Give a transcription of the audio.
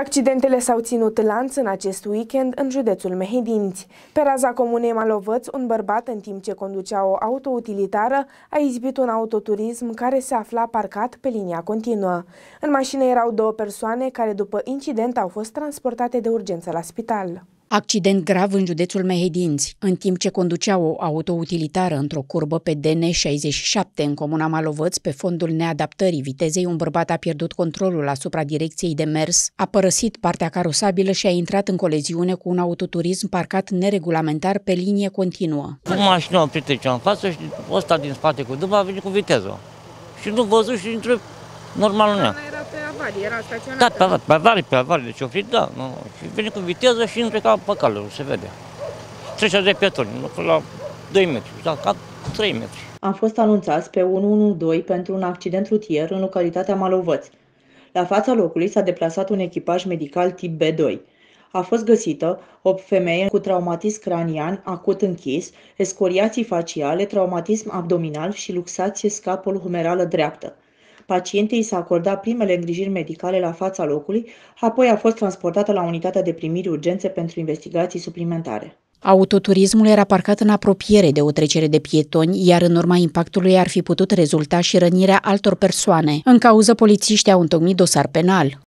Accidentele s-au ținut lanț în acest weekend în județul Mehedinți. Pe raza comunei Malovăț, un bărbat, în timp ce conducea o autoutilitară, a izbit un autoturism care se afla parcat pe linia continuă. În mașină erau două persoane care, după incident, au fost transportate de urgență la spital. Accident grav în județul Mehedinți, în timp ce conducea o autoutilitară într-o curbă pe DN67 în comuna Malovăț pe fondul neadaptării vitezei, un bărbat a pierdut controlul asupra direcției de mers, a părăsit partea carosabilă și a intrat în coleziune cu un autoturism parcat neregulamentar pe linie continuă. Cu mașina oprită cea în față și ăsta din spate cu dâmba a venit cu viteză. Și nu văzut și intră normal în ea pe avarie, era staționată. Da, pe avarie, pe avarii, pe avarii, deci oprit, da. Nu. Și vine cu viteză și intră ca pe calul, se vede. Trecea de pietoni, la 2 metri, da, ca 3 metri. Am fost anunțați pe 112 pentru un accident rutier în localitatea Malovăț. La fața locului s-a deplasat un echipaj medical tip B2. A fost găsită o femeie cu traumatism cranian acut închis, escoriații faciale, traumatism abdominal și luxație scapul humerală dreaptă. Pacientei s-a acordat primele îngrijiri medicale la fața locului, apoi a fost transportată la unitatea de primiri urgențe pentru investigații suplimentare. Autoturismul era parcat în apropiere de o trecere de pietoni, iar în urma impactului ar fi putut rezulta și rănirea altor persoane. În cauză, polițiștii au întocmit dosar penal.